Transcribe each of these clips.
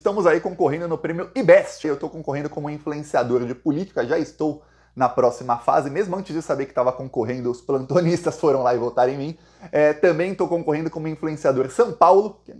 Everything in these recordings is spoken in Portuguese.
Estamos aí concorrendo no prêmio IBEST. Eu estou concorrendo como influenciador de política, já estou na próxima fase, mesmo antes de saber que estava concorrendo, os plantonistas foram lá e votaram em mim. É, também estou concorrendo como influenciador São Paulo. É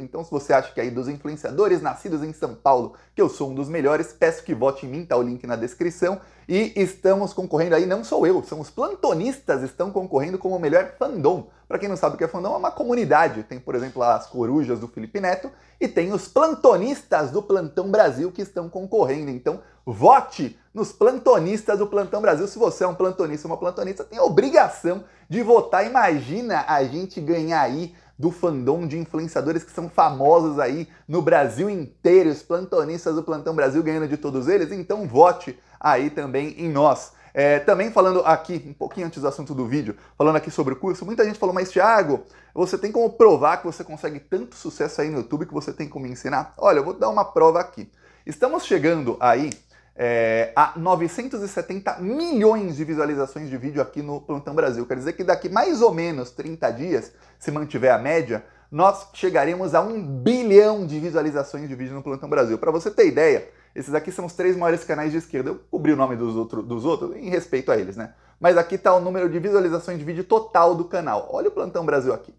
então, se você acha que é aí dos influenciadores nascidos em São Paulo, que eu sou um dos melhores, peço que vote em mim, tá o link na descrição. E estamos concorrendo aí, não sou eu, são os plantonistas estão concorrendo como o melhor fandom. Para quem não sabe o que é fandom, é uma comunidade. Tem, por exemplo, as corujas do Felipe Neto e tem os plantonistas do Plantão Brasil que estão concorrendo. Então, vote nos plantonistas do Plantão Brasil. Se você é um plantonista ou uma plantonista, tem a obrigação de votar. Imagina a gente ganhar aí do fandom de influenciadores que são famosos aí no Brasil inteiro, os plantonistas do Plantão Brasil ganhando de todos eles, então vote aí também em nós. É, também falando aqui, um pouquinho antes do assunto do vídeo, falando aqui sobre o curso, muita gente falou, mas Thiago, você tem como provar que você consegue tanto sucesso aí no YouTube que você tem como ensinar? Olha, eu vou dar uma prova aqui. Estamos chegando aí é, a 970 milhões de visualizações de vídeo aqui no Plantão Brasil. Quer dizer que daqui mais ou menos 30 dias, se mantiver a média, nós chegaremos a um bilhão de visualizações de vídeo no Plantão Brasil. Para você ter ideia, esses aqui são os três maiores canais de esquerda. Eu cobri o nome dos, outro, dos outros em respeito a eles, né? Mas aqui está o número de visualizações de vídeo total do canal. Olha o Plantão Brasil aqui.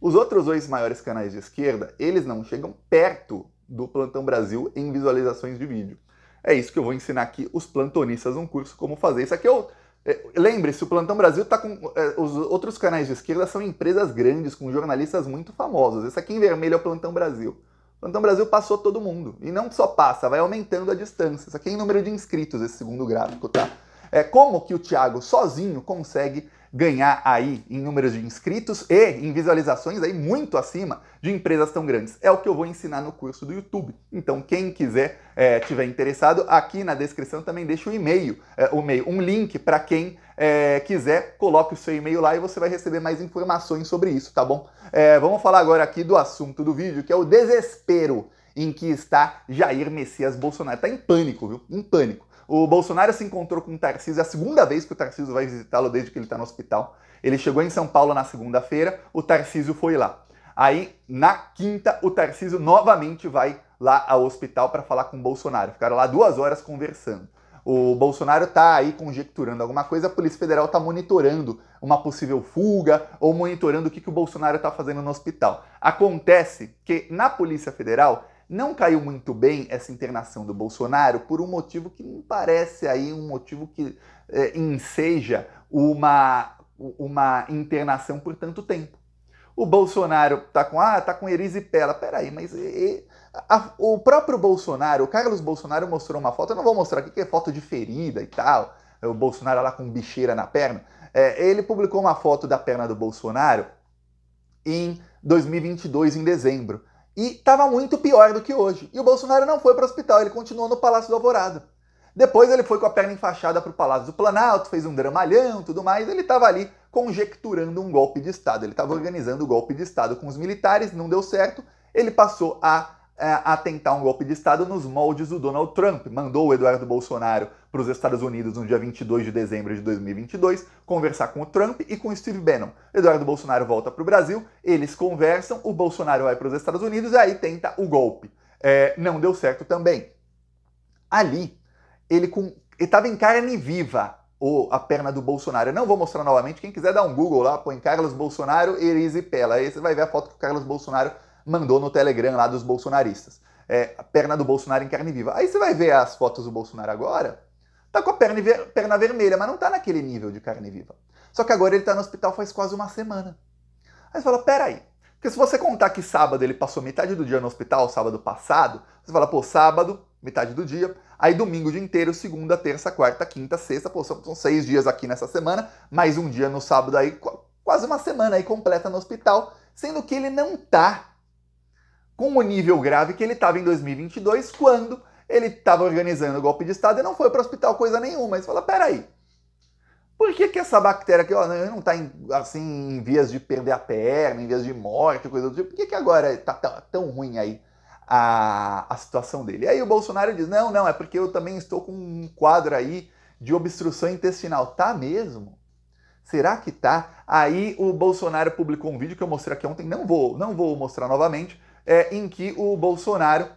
Os outros dois maiores canais de esquerda, eles não chegam perto do Plantão Brasil em visualizações de vídeo. É isso que eu vou ensinar aqui os plantonistas um curso como fazer. Isso aqui eu é é, Lembre-se, o Plantão Brasil está com. É, os outros canais de esquerda são empresas grandes, com jornalistas muito famosos. Esse aqui em vermelho é o Plantão Brasil. O Plantão Brasil passou todo mundo. E não só passa, vai aumentando a distância. Isso aqui é em número de inscritos, esse segundo gráfico, tá? É como que o Thiago sozinho consegue ganhar aí em números de inscritos e em visualizações aí muito acima de empresas tão grandes. É o que eu vou ensinar no curso do YouTube. Então, quem quiser, é, tiver interessado, aqui na descrição também deixa o e-mail, é, o e-mail, um link para quem é, quiser, coloque o seu e-mail lá e você vai receber mais informações sobre isso, tá bom? É, vamos falar agora aqui do assunto do vídeo, que é o desespero em que está Jair Messias Bolsonaro. Está em pânico, viu? Em pânico. O Bolsonaro se encontrou com o Tarcísio, é a segunda vez que o Tarcísio vai visitá-lo desde que ele está no hospital. Ele chegou em São Paulo na segunda-feira, o Tarcísio foi lá. Aí, na quinta, o Tarcísio novamente vai lá ao hospital para falar com o Bolsonaro. Ficaram lá duas horas conversando. O Bolsonaro está aí conjecturando alguma coisa, a Polícia Federal está monitorando uma possível fuga ou monitorando o que, que o Bolsonaro está fazendo no hospital. Acontece que na Polícia Federal não caiu muito bem essa internação do Bolsonaro por um motivo que não parece aí um motivo que é, enseja uma, uma internação por tanto tempo. O Bolsonaro tá com ah, tá com erisipela. Peraí, mas e, a, o próprio Bolsonaro, o Carlos Bolsonaro mostrou uma foto, eu não vou mostrar aqui que é foto de ferida e tal. É o Bolsonaro lá com bicheira na perna. É, ele publicou uma foto da perna do Bolsonaro em 2022, em dezembro e estava muito pior do que hoje. E o Bolsonaro não foi para o hospital, ele continuou no Palácio do Alvorada. Depois ele foi com a perna enfaixada para o Palácio do Planalto, fez um dramalhão, tudo mais. Ele estava ali conjecturando um golpe de Estado. Ele estava organizando o golpe de Estado com os militares, não deu certo. Ele passou a é, a tentar um golpe de Estado nos moldes do Donald Trump. Mandou o Eduardo Bolsonaro para os Estados Unidos no dia 22 de dezembro de 2022 conversar com o Trump e com o Steve Bannon. Eduardo Bolsonaro volta para o Brasil, eles conversam, o Bolsonaro vai para os Estados Unidos e aí tenta o golpe. É, não deu certo também. Ali, ele estava em carne viva ou a perna do Bolsonaro. Eu não vou mostrar novamente. Quem quiser dar um Google lá, põe Carlos Bolsonaro, Erise Pela. Aí você vai ver a foto que o Carlos Bolsonaro mandou no Telegram lá dos bolsonaristas. É, a perna do Bolsonaro em carne viva. Aí você vai ver as fotos do Bolsonaro agora, tá com a perna, ver, perna vermelha, mas não tá naquele nível de carne viva. Só que agora ele tá no hospital faz quase uma semana. Aí você fala, peraí, porque se você contar que sábado ele passou metade do dia no hospital, sábado passado, você fala, pô, sábado, metade do dia, aí domingo o dia inteiro, segunda, terça, quarta, quinta, sexta, pô, são, são seis dias aqui nessa semana, mais um dia no sábado aí, quase uma semana aí completa no hospital, sendo que ele não tá com o nível grave que ele estava em 2022, quando ele estava organizando o golpe de Estado e não foi para o hospital coisa nenhuma. Mas fala, peraí, por que, que essa bactéria aqui ó, não está assim, em vias de perder a perna, em vias de morte, coisa do tipo? Por que, que agora está tão ruim aí a, a situação dele? E aí o Bolsonaro diz, não, não, é porque eu também estou com um quadro aí de obstrução intestinal. Tá mesmo? Será que tá? Aí o Bolsonaro publicou um vídeo que eu mostrei aqui ontem, não vou, não vou mostrar novamente, é, em que o Bolsonaro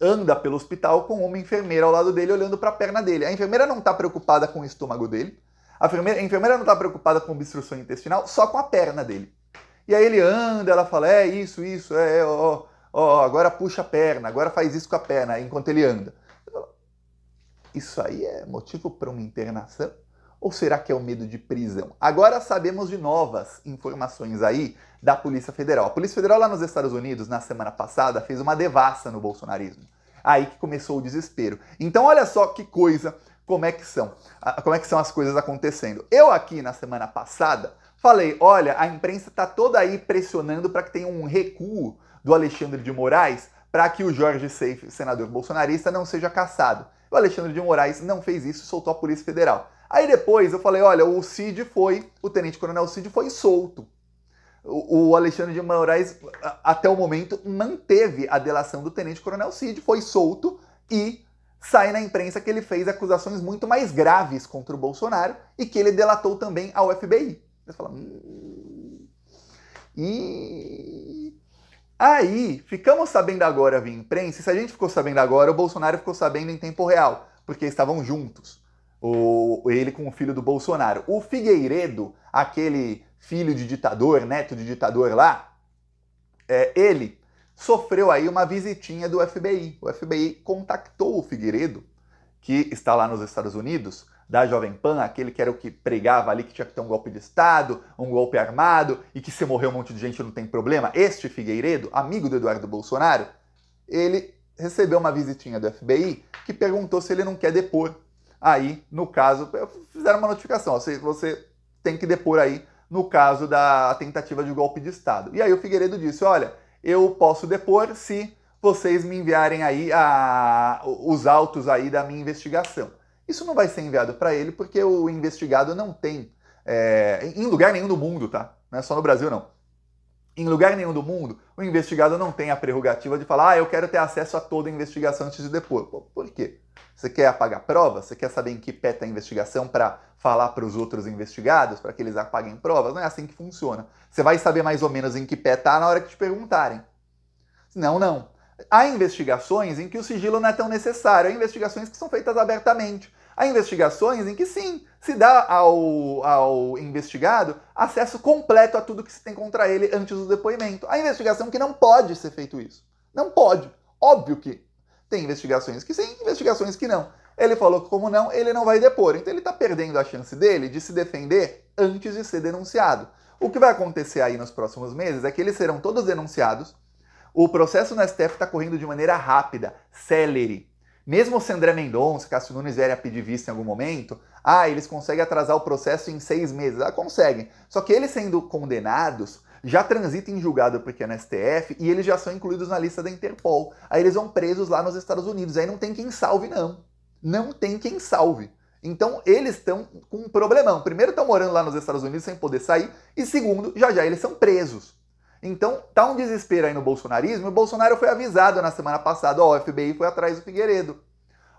anda pelo hospital com uma enfermeira ao lado dele olhando para a perna dele. A enfermeira não está preocupada com o estômago dele, a enfermeira, a enfermeira não está preocupada com obstrução intestinal, só com a perna dele. E aí ele anda, ela fala: é isso, isso, é, ó, ó, agora puxa a perna, agora faz isso com a perna, enquanto ele anda. Isso aí é motivo para uma internação? Ou será que é o medo de prisão? Agora sabemos de novas informações aí da Polícia Federal. A Polícia Federal lá nos Estados Unidos, na semana passada, fez uma devassa no bolsonarismo. Aí que começou o desespero. Então olha só que coisa, como é que são, como é que são as coisas acontecendo. Eu aqui na semana passada falei, olha, a imprensa está toda aí pressionando para que tenha um recuo do Alexandre de Moraes para que o Jorge Seif, senador bolsonarista, não seja caçado. O Alexandre de Moraes não fez isso, e soltou a Polícia Federal. Aí depois eu falei, olha, o Cid foi, o tenente-coronel Cid foi solto. O, o Alexandre de Moraes, até o momento, manteve a delação do tenente-coronel Cid, foi solto e sai na imprensa que ele fez acusações muito mais graves contra o Bolsonaro e que ele delatou também ao FBI. Hum, e aí, ficamos sabendo agora via imprensa, e se a gente ficou sabendo agora, o Bolsonaro ficou sabendo em tempo real, porque estavam juntos. O, ele com o filho do Bolsonaro. O Figueiredo, aquele filho de ditador, neto de ditador lá, é, ele sofreu aí uma visitinha do FBI. O FBI contactou o Figueiredo, que está lá nos Estados Unidos, da Jovem Pan, aquele que era o que pregava ali que tinha que ter um golpe de Estado, um golpe armado e que se morrer um monte de gente não tem problema. Este Figueiredo, amigo do Eduardo Bolsonaro, ele recebeu uma visitinha do FBI que perguntou se ele não quer depor aí, no caso, fizeram uma notificação, ó, você, tem que depor aí no caso da tentativa de golpe de Estado. E aí o Figueiredo disse, olha, eu posso depor se vocês me enviarem aí a, os autos aí da minha investigação. Isso não vai ser enviado para ele porque o investigado não tem, é, em lugar nenhum do mundo, tá? Não é só no Brasil não em lugar nenhum do mundo, o investigado não tem a prerrogativa de falar, ah, eu quero ter acesso a toda a investigação antes de depor. Pô, por quê? Você quer apagar provas? Você quer saber em que pé está a investigação para falar para os outros investigados, para que eles apaguem provas? Não é assim que funciona. Você vai saber mais ou menos em que pé está na hora que te perguntarem. Não, não. Há investigações em que o sigilo não é tão necessário, há investigações que são feitas abertamente. Há investigações em que sim, se dá ao, ao investigado acesso completo a tudo que se tem contra ele antes do depoimento. Há investigação que não pode ser feito isso. Não pode. Óbvio que tem investigações que sim, investigações que não. Ele falou que, como não, ele não vai depor. Então ele está perdendo a chance dele de se defender antes de ser denunciado. O que vai acontecer aí nos próximos meses é que eles serão todos denunciados. O processo no STF está correndo de maneira rápida, celere. Mesmo se André Mendonça, Cássio Nunes vier a pedir vista em algum momento, ah, eles conseguem atrasar o processo em seis meses. Ah, conseguem. Só que eles sendo condenados, já transitam em julgado porque é no STF e eles já são incluídos na lista da Interpol. Aí eles vão presos lá nos Estados Unidos. Aí não tem quem salve, não. Não tem quem salve. Então eles estão com um problemão. Primeiro, estão morando lá nos Estados Unidos sem poder sair, e segundo, já já eles são presos. Então, tá um desespero aí no bolsonarismo. O Bolsonaro foi avisado na semana passada, ó, o FBI foi atrás do Figueiredo.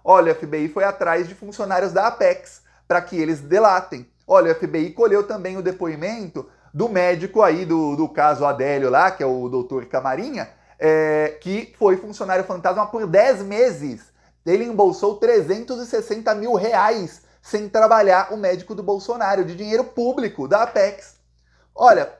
Olha, o FBI foi atrás de funcionários da Apex para que eles delatem. Olha, o FBI colheu também o depoimento do médico aí do, do caso Adélio lá, que é o doutor Camarinha, é, que foi funcionário fantasma por 10 meses. Ele embolsou 360 mil reais sem trabalhar o médico do Bolsonaro, de dinheiro público, da Apex. Olha,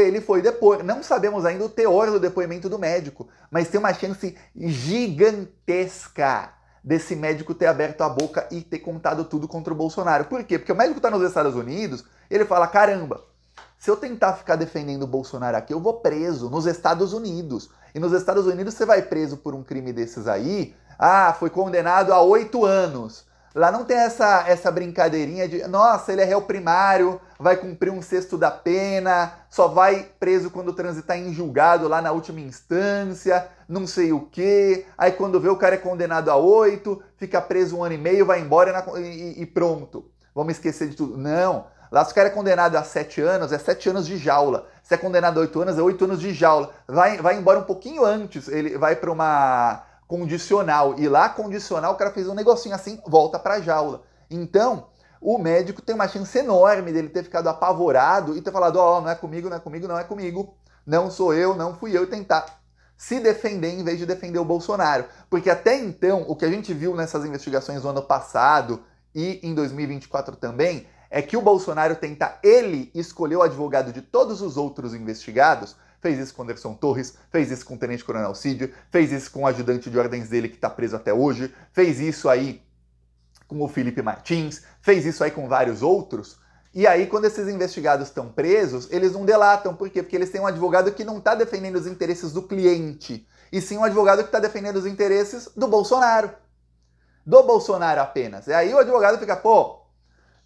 ele foi depor. Não sabemos ainda o teor do depoimento do médico, mas tem uma chance gigantesca desse médico ter aberto a boca e ter contado tudo contra o Bolsonaro. Por quê? Porque o médico está nos Estados Unidos, ele fala: caramba, se eu tentar ficar defendendo o Bolsonaro aqui, eu vou preso nos Estados Unidos. E nos Estados Unidos você vai preso por um crime desses aí. Ah, foi condenado a oito anos. Lá não tem essa, essa brincadeirinha de, nossa, ele é réu primário, vai cumprir um sexto da pena, só vai preso quando transitar em julgado lá na última instância, não sei o quê. Aí quando vê o cara é condenado a oito, fica preso um ano e meio, vai embora e, e, pronto. Vamos esquecer de tudo. Não. Lá se o cara é condenado a sete anos, é sete anos de jaula. Se é condenado a oito anos, é oito anos de jaula. Vai, vai embora um pouquinho antes, ele vai para uma condicional. E lá, condicional, o cara fez um negocinho assim, volta para a jaula. Então, o médico tem uma chance enorme dele ter ficado apavorado e ter falado: Ó, oh, não é comigo, não é comigo, não é comigo. Não sou eu, não fui eu, e tentar se defender em vez de defender o Bolsonaro. Porque até então, o que a gente viu nessas investigações no ano passado e em 2024 também, é que o Bolsonaro tenta ele escolher o advogado de todos os outros investigados fez isso com Anderson Torres, fez isso com o Tenente Coronel Cid, fez isso com o ajudante de ordens dele que está preso até hoje, fez isso aí com o Felipe Martins, fez isso aí com vários outros. E aí, quando esses investigados estão presos, eles não delatam. Por quê? Porque eles têm um advogado que não está defendendo os interesses do cliente, e sim um advogado que está defendendo os interesses do Bolsonaro. Do Bolsonaro apenas. E aí o advogado fica, pô,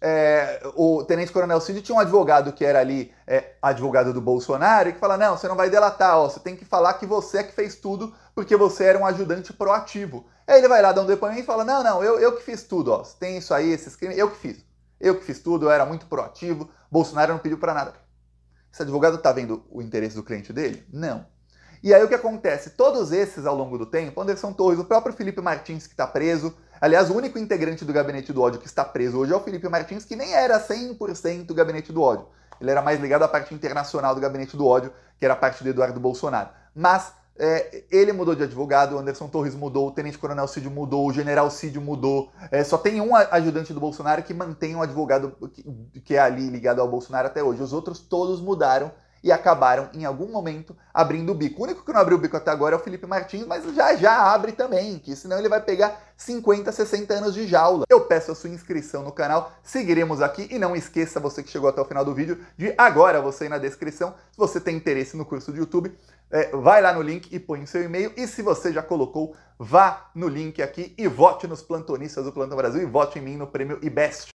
é, o Tenente Coronel Cid tinha um advogado que era ali é, advogado do Bolsonaro e que fala: não, você não vai delatar, ó, você tem que falar que você é que fez tudo porque você era um ajudante proativo. Aí ele vai lá dar um depoimento e fala: não, não, eu, eu que fiz tudo, ó, tem isso aí, esses crimes, eu que fiz. Eu que fiz tudo, eu era muito proativo, Bolsonaro não pediu para nada. Esse advogado está vendo o interesse do cliente dele? Não. E aí o que acontece? Todos esses, ao longo do tempo, Anderson Torres, o próprio Felipe Martins que está preso, aliás, o único integrante do Gabinete do Ódio que está preso hoje é o Felipe Martins, que nem era 100% Gabinete do Ódio. Ele era mais ligado à parte internacional do Gabinete do Ódio, que era a parte do Eduardo Bolsonaro. Mas é, ele mudou de advogado, o Anderson Torres mudou, o Tenente Coronel Cid mudou, o General Cid mudou. É, só tem um ajudante do Bolsonaro que mantém um advogado que, que é ali ligado ao Bolsonaro até hoje. Os outros todos mudaram e acabaram, em algum momento, abrindo o bico. O único que não abriu o bico até agora é o Felipe Martins, mas já já abre também, que senão ele vai pegar 50, 60 anos de jaula. Eu peço a sua inscrição no canal, seguiremos aqui e não esqueça, você que chegou até o final do vídeo, de agora você ir na descrição, se você tem interesse no curso do YouTube, é, vai lá no link e põe o seu e-mail. E se você já colocou, vá no link aqui e vote nos plantonistas do Plantão Brasil e vote em mim no prêmio IBEST.